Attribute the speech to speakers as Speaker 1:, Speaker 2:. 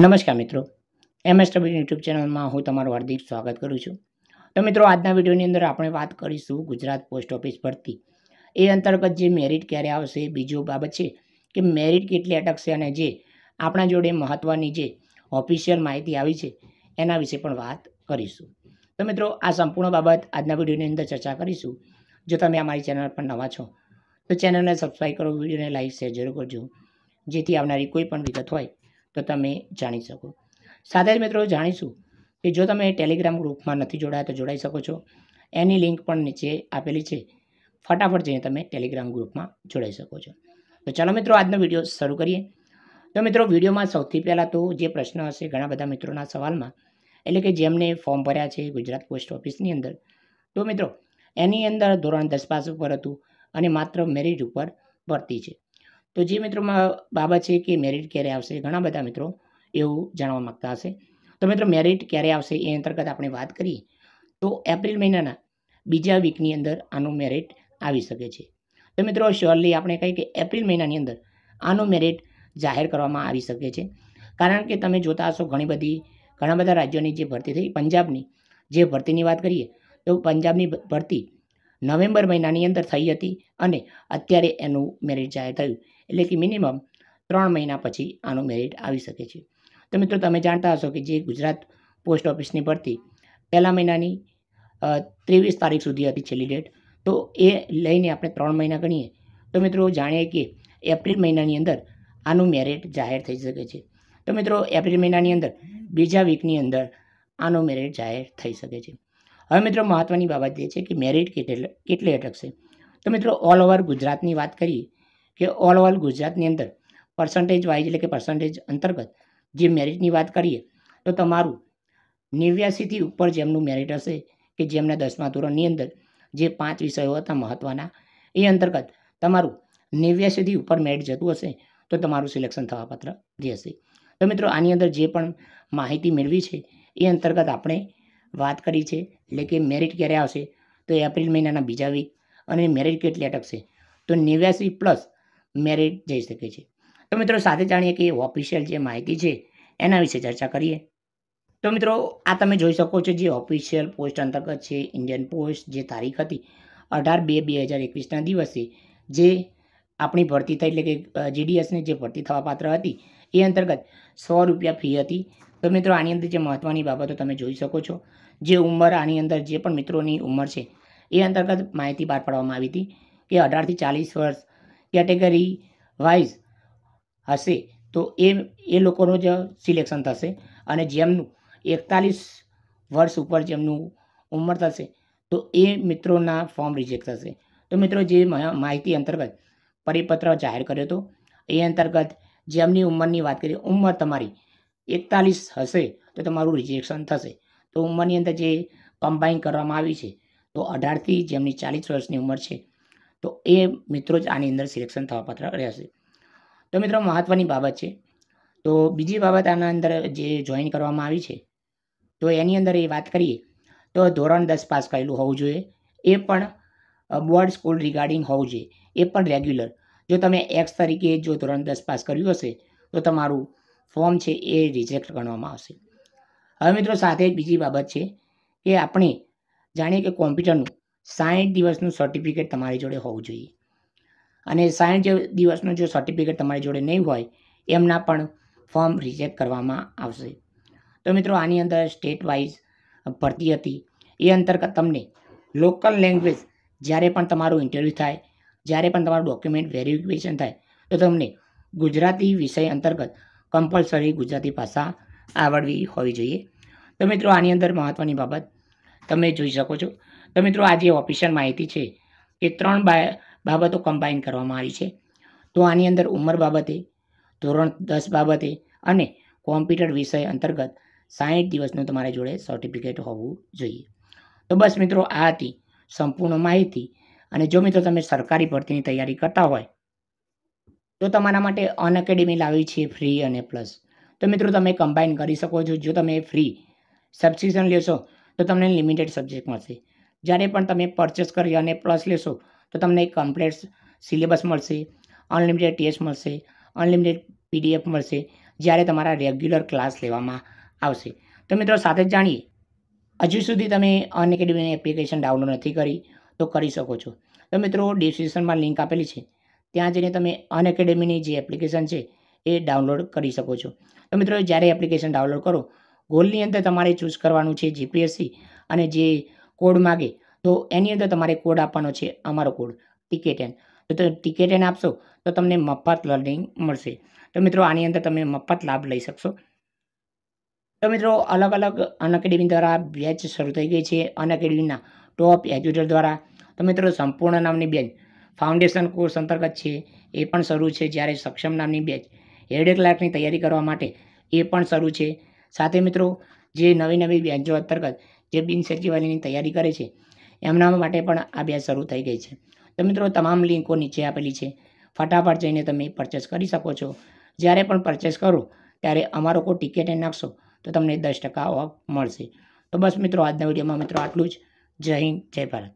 Speaker 1: નમસ્કાર મિત્રો M S MSW YouTube ચેનલમાં હું તમારું હાર્દિક સ્વાગત કરું છું તો મિત્રો આજના વિડીયોની અંદર આપણે વાત કરીશું ગુજરાત પોસ્ટ ઓફિસ ભરતી એ અંતર્ગત જે મેરિટ ક્યારે આવશે બીજો બાબત છે કે મેરિટ કેટલી અટકશે અને જે આપણા જોડે મહત્ત્વની જે ઓફિશિયલ માહિતી આવી છે એના વિશે પણ વાત કરીશું તો મિત્રો આ સંપૂર્ણ બાબત આજના વિડીયોની અંદર ચર્ચા કરીશું જો તમે અમારી ચેનલ પર નવા છો તો ચેનલને સબસ્ક્રાઈબ કરો વિડીયોને લાઈક શેર જરૂર કરજો જેથી આવનારી કોઈ પણ વિગત હોય તો તમે જાણી શકો સાથે જ મિત્રો જાણીશું કે જો તમે ટેલિગ્રામ ગ્રુપમાં નથી જોડાયા તો જોડાઈ શકો છો એની લિંક પણ નીચે આપેલી છે ફટાફટ જઈને તમે ટેલિગ્રામ ગ્રુપમાં જોડાઈ શકો છો તો ચાલો મિત્રો આજનો વિડીયો શરૂ કરીએ તો મિત્રો વિડીયોમાં સૌથી પહેલાં તો જે પ્રશ્ન હશે ઘણા બધા મિત્રોના સવાલમાં એટલે કે જેમને ફોર્મ ભર્યા છે ગુજરાત પોસ્ટ ઓફિસની અંદર તો મિત્રો એની અંદર ધોરણ દસ પાસ ઉપર હતું અને માત્ર મેરિટ ઉપર ભરતી છે તો જે મિત્રોમાં બાબત છે કે મેરિટ ક્યારે આવશે ઘણા બધા મિત્રો એવું જાણવા માગતા હશે તો મિત્રો મેરિટ ક્યારે આવશે એ અંતર્ગત આપણે વાત કરીએ તો એપ્રિલ મહિનાના બીજા વીકની અંદર આનું મેરિટ આવી શકે છે તો મિત્રો શ્યોરલી આપણે કહીએ કે એપ્રિલ મહિનાની અંદર આનું મેરિટ જાહેર કરવામાં આવી શકે છે કારણ કે તમે જોતા હશો ઘણી બધી ઘણા બધા રાજ્યોની જે ભરતી થઈ પંજાબની જે ભરતીની વાત કરીએ તો પંજાબની ભરતી નવેમ્બર મહિનાની અંદર થઈ હતી અને અત્યારે એનું મેરિટ જાહેર થયું એટલે કે મિનિમમ ત્રણ મહિના પછી આનું મેરિટ આવી શકે છે તો મિત્રો તમે જાણતા હશો કે જે ગુજરાત પોસ્ટ ઓફિસની ભરતી પહેલા મહિનાની ત્રેવીસ તારીખ સુધી હતી છેલ્લી ડેટ તો એ લઈને આપણે ત્રણ મહિના ગણીએ તો મિત્રો જાણીએ કે એપ્રિલ મહિનાની અંદર આનું મેરિટ જાહેર થઈ શકે છે તો મિત્રો એપ્રિલ મહિનાની અંદર બીજા વીકની અંદર આનો મેરિટ જાહેર થઈ શકે છે હવે મિત્રો મહત્ત્વની બાબત એ છે કે મેરિટ કેટલે કેટલે અટકશે તો મિત્રો ઓલ ઓવર ગુજરાતની વાત કરીએ કે ઓલ ઓલ ગુજરાતની અંદર પર્સન્ટેજ વાઇઝ એટલે કે પર્સન્ટેજ અંતર્ગત જે મેરિટની વાત કરીએ તો તમારું નેવ્યાસીથી ઉપર જેમનું મેરિટ હશે કે જેમના દસમા ધોરણની અંદર જે પાંચ વિષયો હતા મહત્ત્વના એ અંતર્ગત તમારું નેવ્યાસીથી ઉપર મેરિટ જતું હશે તો તમારું સિલેક્શન થવાપાત્ર રહેશે તો મિત્રો આની અંદર જે પણ માહિતી મેળવી છે એ અંતર્ગત આપણે વાત કરી છે એટલે કે મેરિટ ક્યારે આવશે તો એપ્રિલ મહિનાના બીજા વીક અને મેરિટ કેટલી અટકશે તો નેવ્યાસી પ્લસ મેરિટ જઈ શકે છે તો મિત્રો સાથે જાણીએ કે ઓફિશિયલ જે માહિતી છે એના વિશે ચર્ચા કરીએ તો મિત્રો આ તમે જોઈ શકો છો જે ઓફિશિયલ પોસ્ટ અંતર્ગત છે ઇન્ડિયન પોસ્ટ જે તારીખ હતી અઢાર બે બે હજાર એકવીસના દિવસે જે આપણી ભરતી થઈ એટલે કે જીડીએસની જે ભરતી થવા પાત્ર હતી એ અંતર્ગત સો રૂપિયા ફી હતી તો મિત્રો આની અંદર જે મહત્ત્વની બાબતો તમે જોઈ શકો છો જે ઉંમર આની અંદર જે પણ મિત્રોની ઉંમર છે એ અંતર્ગત માહિતી બહાર પાડવામાં આવી હતી કે અઢારથી ચાલીસ વર્ષ કેટેગરી વાઇઝ હશે તો એ એ લોકોનું જ સિલેક્શન થશે અને જેમનું એકતાલીસ વર્ષ ઉપર જેમનું ઉંમર થશે તો એ મિત્રોના ફોર્મ રિજેક્ટ થશે તો મિત્રો જે માહિતી અંતર્ગત પરિપત્ર જાહેર કર્યો હતો એ અંતર્ગત જેમની ઉંમરની વાત કરીએ ઉંમર તમારી એકતાલીસ હશે તો તમારું રિજેક્શન થશે તો ઉંમરની અંદર જે કમ્બાઈન કરવામાં આવી છે તો અઢારથી જેમની ચાલીસ વર્ષની ઉંમર છે તો એ મિત્રો જ આની અંદર સિલેક્શન થવાપાત્ર રહેશે તો મિત્રો મહત્ત્વની બાબત છે તો બીજી બાબત આના અંદર જે જોઈન કરવામાં આવી છે તો એની અંદર એ વાત કરીએ તો ધોરણ દસ પાસ કરેલું હોવું જોઈએ એ પણ બોર્ડ સ્કૂલ રિગાર્ડિંગ હોવું જોઈએ એ પણ રેગ્યુલર જો તમે એક્સ તરીકે જો ધોરણ દસ પાસ કર્યું હશે તો તમારું ફોર્મ છે એ રિજેક્ટ ગણવામાં આવશે હવે મિત્રો સાથે બીજી બાબત છે કે આપણે જાણીએ કે કોમ્પ્યુટરનું સાઠ દિવસનું સર્ટિફિકેટ તમારી જોડે હોવું જોઈએ અને સાઠ દિવસનું જો સર્ટિફિકેટ તમારી જોડે નહીં હોય એમના પણ ફોર્મ રિજેક્ટ કરવામાં આવશે તો મિત્રો આની અંદર સ્ટેટ વાઇઝ ભરતી હતી એ અંતર્ગત તમને લોકલ લેંગ્વેજ જ્યારે પણ તમારું ઇન્ટરવ્યૂ થાય જ્યારે પણ તમારું ડોક્યુમેન્ટ વેરિફિકેશન થાય તો તમને ગુજરાતી વિષય અંતર્ગત કમ્પલસરી ગુજરાતી ભાષા આવડવી હોવી જોઈએ તો મિત્રો આની અંદર મહત્ત્વની બાબત તમે જોઈ શકો છો તો મિત્રો આ જે ઓફિશિયલ માહિતી છે એ ત્રણ બાબતો કમ્બાઈન કરવામાં આવી છે તો આની અંદર ઉંમર બાબતે ધોરણ દસ બાબતે અને કોમ્પ્યુટર વિષય અંતર્ગત સાહીઠ દિવસનું તમારા જોડે સર્ટિફિકેટ હોવું જોઈએ તો બસ મિત્રો આ હતી સંપૂર્ણ માહિતી અને જો મિત્રો તમે સરકારી ભરતીની તૈયારી કરતા હોય તો તમારા માટે અન લાવી છે ફ્રી અને પ્લસ તો મિત્રો તમે કમ્બાઈન કરી શકો છો જો તમે ફ્રી સબસ્ક્રિપ્શન લેશો તો તમને લિમિટેડ સબ્જેક્ટ મળશે જ્યારે પણ તમે પરચેસ કરી અને પ્લસ લેશો તો તમને એક કમ્પ્લેટ સિલેબસ મળશે અનલિમિટેડ ટેસ્ટ મળશે અનલિમિટેડ પીડીએફ મળશે જ્યારે તમારા રેગ્યુલર ક્લાસ લેવામાં આવશે તો મિત્રો સાથે જ જાણીએ હજુ સુધી તમે અનએકેડમીની એપ્લિકેશન ડાઉનલોડ નથી કરી તો કરી શકો છો તો મિત્રો ડિસ્ક્રિપ્શનમાં લિંક આપેલી છે ત્યાં જઈને તમે અનએકેડમીની જે એપ્લિકેશન છે એ ડાઉનલોડ કરી શકો છો તો મિત્રો જ્યારે એપ્લિકેશન ડાઉનલોડ કરો ગોલની અંદર તમારે ચૂઝ કરવાનું છે જીપીએસસી અને જે કોડ માગે તો એની અંદર તમારે કોડ આપવાનો છે અમારો કોડ ટિકેટ એન તો તમે ટિકેટ એન આપશો તો તમને મફત લર્નિંગ મળશે તો મિત્રો આની અંદર તમે મફત લાભ લઈ શકશો તો મિત્રો અલગ અલગ અનએકેડેમી દ્વારા બેચ શરૂ થઈ ગઈ છે અનએકેડેમીના ટોપ એજ્યુટર દ્વારા તો મિત્રો સંપૂર્ણ નામની બેચ ફાઉન્ડેશન કોર્સ અંતર્ગત છે એ પણ શરૂ છે જ્યારે સક્ષમ નામની બેચ હેડ ક્લાર્કની તૈયારી કરવા માટે એ પણ શરૂ છે સાથે મિત્રો જે નવી નવી બેચો અંતર્ગત જે બિન સચિવાલયની તૈયારી કરે છે એમના માટે પણ આ બેચ શરૂ થઈ ગઈ છે તો મિત્રો તમામ લિંકો નીચે આપેલી છે ફટાફટ જઈને તમે પરચેસ કરી શકો છો જ્યારે પણ પરચેસ કરો ત્યારે અમારો કોઈ ટિકિટ નાખશો તો તમને દસ ટકા મળશે તો બસ મિત્રો આજના વિડીયોમાં મિત્રો આટલું જ જય હિન્દ જય ભારત